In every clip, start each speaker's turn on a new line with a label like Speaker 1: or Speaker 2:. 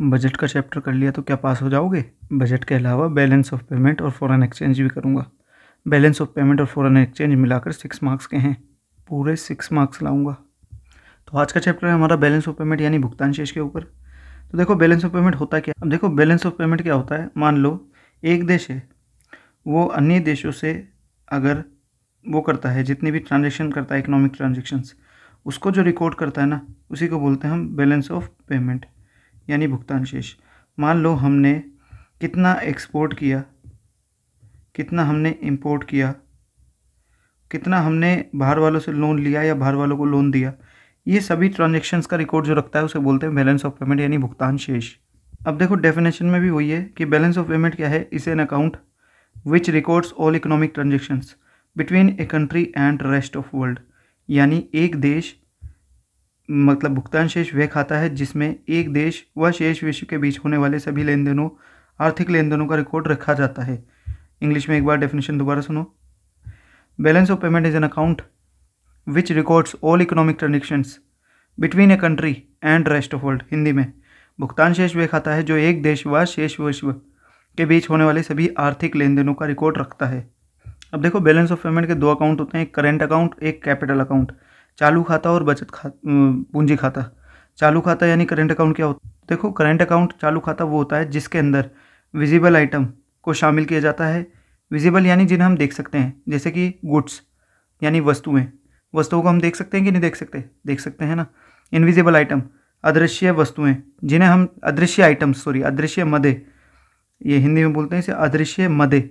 Speaker 1: budget का chapter कर लिया तो क्या पास हो जाओगे बजट के अलावा बैलेंस ऑफ पेमेंट और फॉरेन एक्सचेंज भी करूँगा बैलेंस ऑफ पेमेंट और फॉरेन एक्सचेंज मिलाकर सिक्स मार्क्स के हैं पूरे सिक्स मार्क्स लाऊंगा तो आज का चैप्टर है हमारा बैलेंस ऑफ पेमेंट यानी भुगतान शेष के ऊपर तो देखो बैलेंस ऑफ पेमेंट होता क्या अब देखो बैलेंस ऑफ पेमेंट क्या होता है मान लो एक देश है वो अन्य देशों से अगर वो करता है जितनी भी ट्रांजेक्शन करता है इकोनॉमिक ट्रांजेक्शन्स उसको जो रिकॉर्ड करता है ना उसी को बोलते हैं हम बैलेंस ऑफ पेमेंट यानी भुगतान शेष मान लो हमने कितना एक्सपोर्ट किया कितना हमने इंपोर्ट किया कितना हमने बाहर वालों से लोन लिया या बाहर वालों को लोन दिया ये सभी ट्रांजेक्शन्स का रिकॉर्ड जो रखता है उसे बोलते हैं बैलेंस ऑफ पेमेंट यानी भुगतान शेष अब देखो डेफिनेशन में भी वही है कि बैलेंस ऑफ पेमेंट क्या है is an account which records all economic transactions between a country and rest of world यानी एक देश मतलब भुगतान शेष वह खाता है जिसमें एक देश व शेष विश्व के बीच होने वाले सभी लेन देनों आर्थिक लेन देनों का रिकॉर्ड रखा जाता है इंग्लिश में एक बार डेफिनेशन दोबारा सुनो balance of payment is an account which records all economic transactions between a country and rest of world Hindi में भुगतान शेष वह खाता है जो एक देश व शेष विश्व के बीच होने वाले सभी आर्थिक लेन देनों का रिकॉर्ड रखता है अब देखो बैलेंस ऑफ पेमेंट के दो अकाउंट होते हैं एक करेंट अकाउंट एक कैपिटल अकाउंट चालू खाता और बचत खा पूंजी खाता चालू खाता यानी करंट अकाउंट क्या होता है देखो करंट अकाउंट चालू खाता वो होता है जिसके अंदर विजिबल आइटम को शामिल किया जाता है विजिबल यानी जिन्हें हम देख सकते हैं जैसे कि गुड्स यानी वस्तुएं वस्तुओं को हम देख सकते हैं कि नहीं देख सकते देख सकते हैं ना इनविजिबल आइटम अदृश्य वस्तुएं जिन्हें हम अदृश्य आइटम सॉरी अदृश्य मदे ये हिंदी में बोलते हैं इसे अदृश्य मदे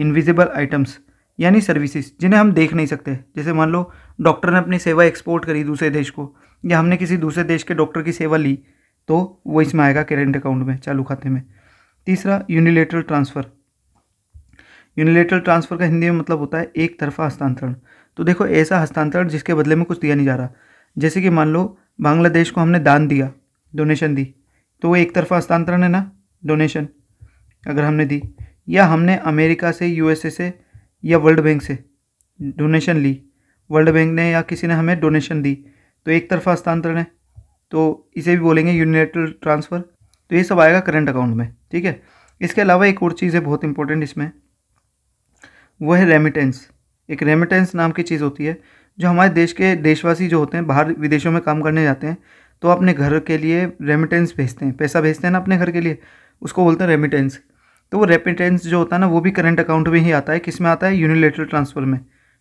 Speaker 1: इनविजिबल आइटम्स यानी सर्विसेज जिन्हें हम देख नहीं सकते जैसे मान लो डॉक्टर ने अपनी सेवा एक्सपोर्ट करी दूसरे देश को या हमने किसी दूसरे देश के डॉक्टर की सेवा ली तो वो इसमें आएगा करेंट अकाउंट में चालू खाते में तीसरा यूनिलेटरल ट्रांसफ़र यूनिलेटरल ट्रांसफ़र का हिंदी में मतलब होता है एक तरफा हस्तांतरण तो देखो ऐसा हस्तांतरण जिसके बदले में कुछ दिया नहीं जा रहा जैसे कि मान लो बांग्लादेश को हमने दान दिया डोनेशन दी तो वो एक तरफा हस्तांतरण है ना डोनेशन अगर हमने दी या हमने अमेरिका से यूएसए से या वर्ल्ड बैंक से डोनेशन ली वर्ल्ड बैंक ने या किसी ने हमें डोनेशन दी तो एक तरफा हस्तांतरण है तो इसे भी बोलेंगे यूनिटल ट्रांसफ़र तो ये सब आएगा करंट अकाउंट में ठीक है इसके अलावा एक और चीज़ है बहुत इंपॉर्टेंट इसमें वह है रेमिटेंस एक रेमिटेंस नाम की चीज़ होती है जो हमारे देश के देशवासी जो होते हैं बाहर विदेशों में काम करने जाते हैं तो अपने घर के लिए रेमिटेंस भेजते हैं पैसा भेजते हैं ना अपने घर के लिए उसको बोलते हैं रेमिटेंस तो वो रेपिटेंस जो होता है ना वो भी करंट अकाउंट में ही आता है किस में आता है यूनिलेटरल ट्रांसफर में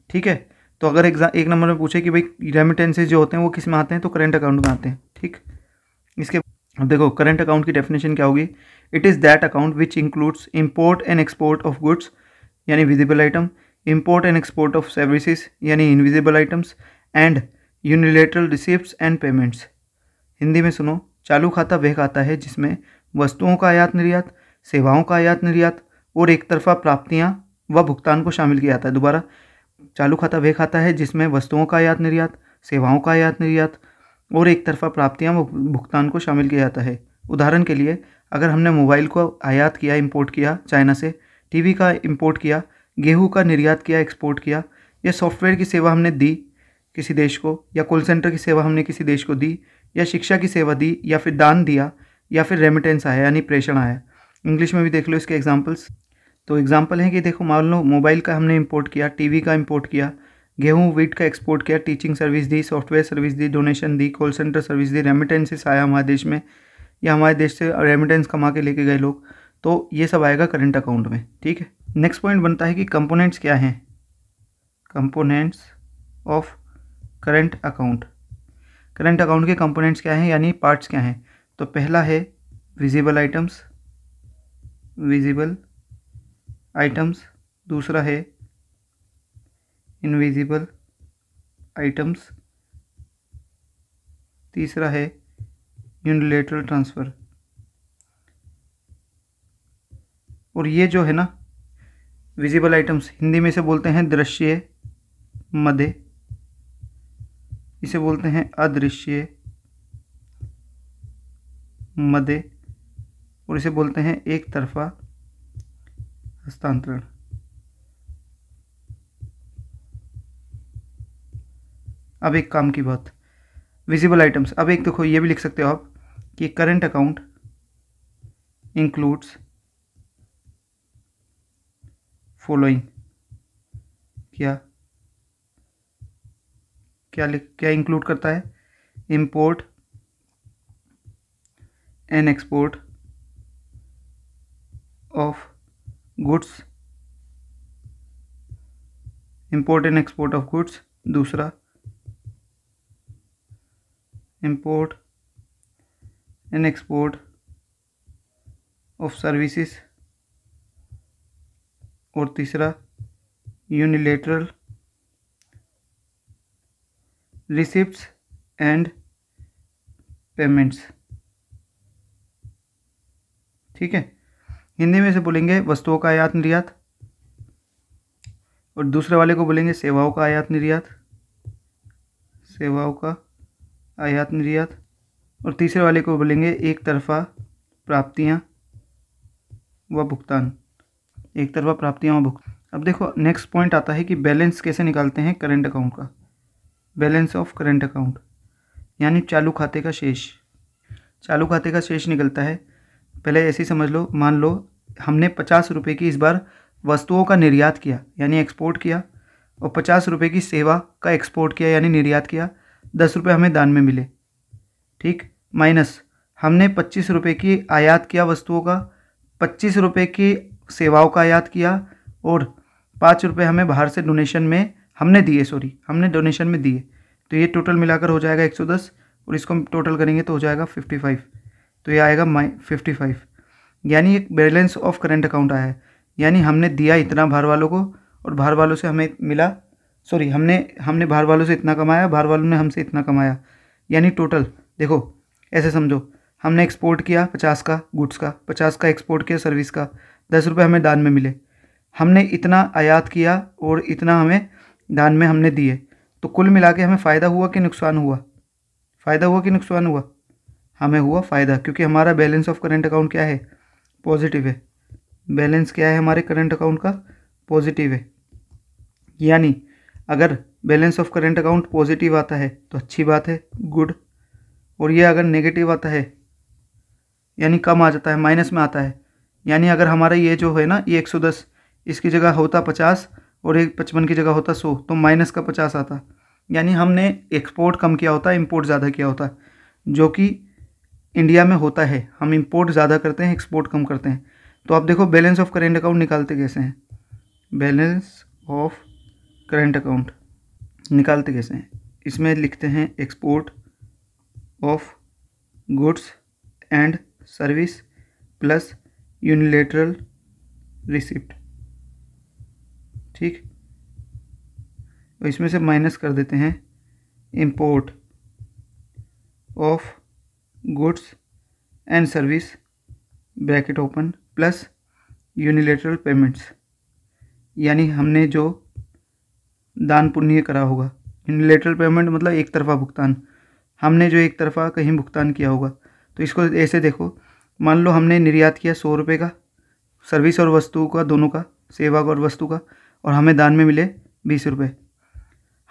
Speaker 1: ठीक है तो अगर एग्जाम एक नंबर में पूछे कि भाई रेमिटेंसेज जो होते हैं वो किस में आते हैं तो करंट अकाउंट में आते हैं ठीक इसके अब देखो करंट अकाउंट की डेफिनेशन क्या होगी it is that account which includes import and export of goods यानी visible item import and export of services यानी invisible items and unilateral receipt and payments Hindi में सुनो चालू खाता वह खाता है जिसमें वस्तुओं का आयात निर्यात सेवाओं का आयात निर्यात और एक तरफा प्राप्तियाँ व भुगतान को शामिल किया जाता है दोबारा चालू खाता वह खाता है जिसमें वस्तुओं का आयात निर्यात सेवाओं का आयात निर्यात और एक तरफा प्राप्तियाँ व भुगतान को शामिल किया जाता है उदाहरण के लिए अगर हमने मोबाइल को आयात किया इम्पोर्ट किया चाइना से टीवी का इम्पोर्ट किया गेहूँ का निर्यात किया एक्सपोर्ट किया या सॉफ्टवेयर की सेवा हमने दी किसी देश को या कॉल सेंटर की सेवा हमने किसी देश को दी या शिक्षा की सेवा दी या फिर दान दिया या फिर रेमिटेंस आया यानी प्रेषण आया इंग्लिश में भी देख लो इसके एग्जाम्पल्स तो एग्जाम्पल हैं कि देखो मान लो मोबाइल का हमने इम्पोर्ट किया टीवी का इम्पोर्ट किया गेहूँ वीट का एक्सपोर्ट किया टीचिंग सर्विस दी सॉफ्टवेयर सर्विस दी डोनेशन दी कॉल सेंटर सर्विस दी रेमिटेंसेस आया हमारे देश में या हमारे देश से रेमिटेंस कमा के लेके गए लोग तो ये सब आएगा करंट अकाउंट में ठीक है नेक्स्ट पॉइंट बनता है कि कंपोनेंट्स क्या हैं components of current account current account के कंपोनेंट्स क्या हैं यानी पार्ट्स क्या हैं तो पहला है विजिबल आइटम्स विजिबल आइटम्स दूसरा है इनविजिबल आइटम्स तीसरा है यूनिलेटरल ट्रांसफ़र और ये जो है ना विजिबल आइटम्स हिंदी में इसे बोलते हैं दृश्य मदे इसे बोलते हैं अदृश्य मदे और इसे बोलते हैं एक तरफा हस्तांतरण अब एक काम की बात विजिबल आइटम्स अब एक देखो ये भी लिख सकते हो आप कि करंट अकाउंट इंक्लूड्स फॉलोइंग क्या क्या लिख क्या इंक्लूड करता है import and export of goods import and export of goods दूसरा import and export of services और तीसरा unilateral receipts and payments ठीक है हिंदी में से बोलेंगे वस्तुओं का आयात निर्यात और दूसरे वाले को बोलेंगे सेवाओं का आयात निर्यात सेवाओं का आयात निर्यात और तीसरे वाले को बोलेंगे एक तरफा प्राप्तियाँ व भुगतान एक तरफा प्राप्तियाँ व भुगतान अब देखो नेक्स्ट पॉइंट आता है कि बैलेंस कैसे निकालते हैं करंट अकाउंट का बैलेंस ऑफ करंट अकाउंट यानी चालू खाते का शेष चालू खाते का शेष निकलता है पहले ऐसे ही समझ लो मान लो हमने पचास रुपये की इस बार वस्तुओं का निर्यात किया यानी एक्सपोर्ट किया और पचास रुपये की सेवा का एक्सपोर्ट किया यानी निर्यात किया दस रुपये हमें दान में मिले ठीक माइनस हमने पच्चीस रुपये की आयात किया वस्तुओं का पच्चीस रुपये की सेवाओं का आयात किया और पाँच रुपये हमें बाहर से डोनेशन में हमने दिए सॉरी हमने डोनेशन में दिए तो ये टोटल मिलाकर हो जाएगा एक सौ दस और इसको हम टोटल करेंगे तो हो जाएगा फिफ्टी फाइव तो ये आएगा माइ फिफ्टी फाइव यानी एक बैलेंस ऑफ करेंट अकाउंट आया है यानी हमने दिया इतना भार वालों को और भार वालों से हमें मिला सॉरी हमने हमने भार वालों से इतना कमाया भार वालों ने हमसे इतना कमाया यानी टोटल देखो ऐसे समझो हमने एक्सपोर्ट किया पचास का गुड्स का पचास का एक्सपोर्ट किया सर्विस का दस रुपये हमें दान में मिले हमने इतना आयात किया और इतना हमें दान में हमने दिए तो कुल मिला के हमें फ़ायदा हुआ कि नुकसान हुआ फ़ायदा हुआ कि नुकसान हुआ हमें हुआ फ़ायदा क्योंकि हमारा बैलेंस ऑफ करेंट अकाउंट क्या है पॉजिटिव है बैलेंस क्या है हमारे करेंट अकाउंट का पॉजिटिव है यानी अगर balance of current account positive आता है तो अच्छी बात है गुड और ये अगर नेगेटिव आता है यानी कम आ जाता है माइनस में आता है यानी अगर हमारा ये जो है ना ये 110 इसकी जगह होता 50 और एक पचपन की जगह होता 100 तो माइनस का 50 आता यानी हमने एक्सपोर्ट कम किया होता इम्पोर्ट ज़्यादा किया होता जो कि इंडिया में होता है हम इम्पोर्ट ज़्यादा करते हैं एक्सपोर्ट कम करते हैं तो आप देखो बैलेंस ऑफ करेंट अकाउंट निकालते कैसे हैं बैलेंस ऑफ करेंट अकाउंट निकालते कैसे हैं इसमें लिखते हैं export of goods and service plus unilateral receipt ठीक इसमें से माइनस कर देते हैं import of goods and service bracket open plus unilateral payments यानी हमने जो दान पुण्य करा होगा यूनिलेटरल पेमेंट मतलब एक तरफा भुगतान हमने जो एक तरफा कहीं भुगतान किया होगा तो इसको ऐसे देखो मान लो हमने निर्यात किया सौ रुपये का सर्विस और वस्तु का दोनों का सेवा और वस्तु का और हमें दान में मिले बीस रुपये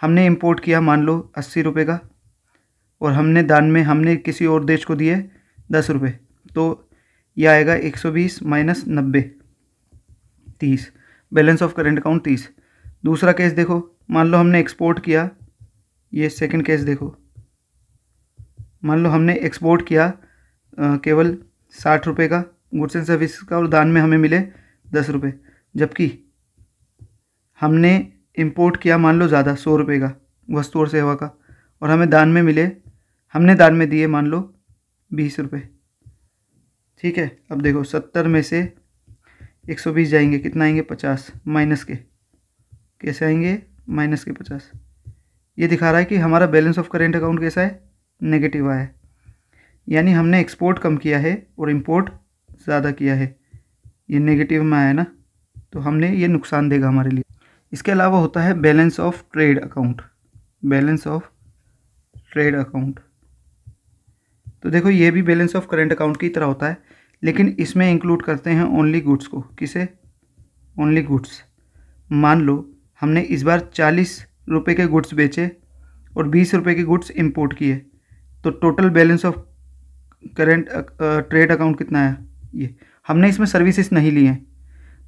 Speaker 1: हमने इम्पोर्ट किया मान लो अस्सी रुपये का और हमने दान में हमने किसी और देश को दिए दस रुपये तो यह आएगा एक सौ बीस माइनस नब्बे तीस बैलेंस ऑफ करेंट अकाउंट तीस दूसरा केस देखो मान लो हमने एक्सपोर्ट किया ये सेकंड केस देखो मान लो हमने एक्सपोर्ट किया आ, केवल साठ रुपये का गुड्स एंड सर्विस का और दान में हमें मिले दस रुपये जबकि हमने इम्पोर्ट किया मान लो ज़्यादा सौ रुपये का वस्तु और सेवा का और हमें दान में मिले हमने दान में दिए मान लो बीस रुपये ठीक है अब देखो सत्तर में से एक सौ बीस जाएंगे कितना आएंगे पचास माइनस के कैसे आएंगे माइनस के पचास ये दिखा रहा है कि हमारा बैलेंस ऑफ करेंट अकाउंट कैसा है नेगेटिव आया है यानी हमने एक्सपोर्ट कम किया है और इम्पोर्ट ज़्यादा किया है ये नेगेटिव में आया ना तो हमने ये नुकसान देगा हमारे लिए इसके अलावा होता है balance of trade account balance of trade account तो देखो ये भी बैलेंस ऑफ करंट अकाउंट की तरह होता है लेकिन इसमें इंक्लूड करते हैं ओनली गुड्स को किसे ओनली गुड्स मान लो हमने इस बार चालीस रुपये के गुड्स बेचे और बीस रुपये के गुड्स इंपोर्ट किए तो total balance of current trade account कितना आया ये हमने इसमें सर्विसेज नहीं लिए हैं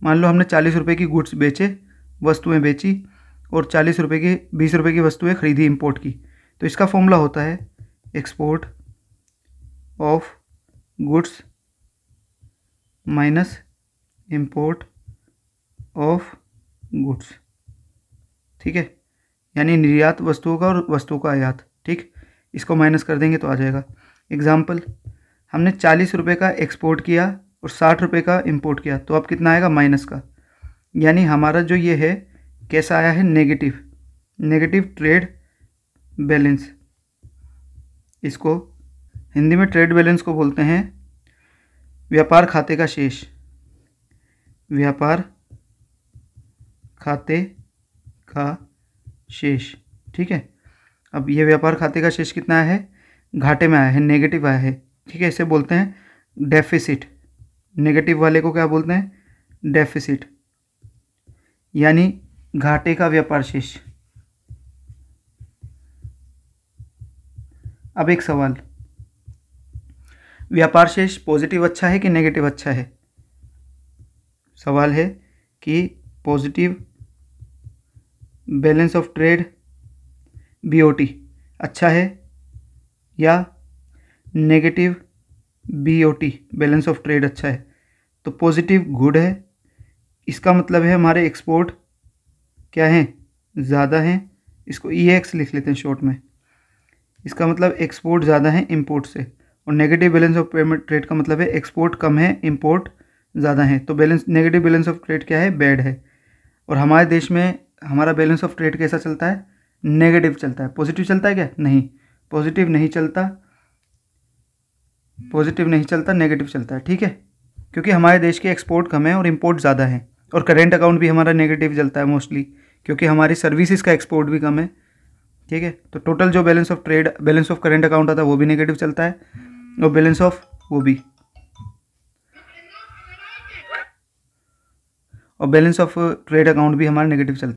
Speaker 1: मान लो हमने चालीस रुपये की गुड्स बेचे वस्तुएं बेची और चालीस रुपये की बीस रुपये की वस्तुएं खरीदी इंपोर्ट की तो इसका फॉर्मूला होता है export of goods minus import of goods ठीक है यानी निर्यात वस्तुओं का और वस्तुओं का आयात ठीक इसको माइनस कर देंगे तो आ जाएगा एग्ज़ाम्पल हमने चालीस रुपये का एक्सपोर्ट किया और साठ रुपये का इम्पोर्ट किया तो अब कितना आएगा माइनस का यानी हमारा जो ये है कैसा आया है नेगेटिव नेगेटिव ट्रेड बैलेंस इसको हिंदी में ट्रेड बैलेंस को बोलते हैं व्यापार खाते का शेष व्यापार खाते का शेष ठीक है अब यह व्यापार खाते का शेष कितना है घाटे में आया है नेगेटिव आया है ठीक है इसे बोलते हैं डेफिसिट नेगेटिव वाले को क्या बोलते हैं डेफिसिट यानी घाटे का व्यापार शेष अब एक सवाल व्यापार शेष पॉजिटिव अच्छा है कि नेगेटिव अच्छा है सवाल है कि positive balance of trade BOT अच्छा है या negative BOT balance of trade अच्छा है तो पॉजिटिव गुड है इसका मतलब है हमारे एक्सपोर्ट क्या हैं ज़्यादा हैं इसको ई e एक्स लिख लेते हैं शॉर्ट में इसका मतलब एक्सपोर्ट ज़्यादा है इम्पोर्ट से और negative balance of payment trade का मतलब है एक्सपोर्ट कम है इम्पोर्ट ज़्यादा है तो balance negative balance of trade क्या है बैड है और हमारे देश में हमारा बैलेंस ऑफ ट्रेड कैसा चलता है नेगेटिव चलता है पॉजिटिव चलता है क्या नहीं पॉजिटिव नहीं चलता पॉजिटिव नहीं चलता नेगेटिव चलता है ठीक है क्योंकि हमारे देश के एक्सपोर्ट कम है और इम्पोर्ट ज़्यादा है और करेंट अकाउंट भी हमारा नेगेटिव चलता है मोस्टली क्योंकि हमारी सर्विसेज का एक्सपोर्ट भी कम है ठीक है तो टोटल जो balance of trade balance of current account आता है वो भी नेगेटिव चलता है और बैलेंस ऑफ वो भी और बैलेंस ऑफ ट्रेड अकाउंट भी हमारा नेगेटिव चलता है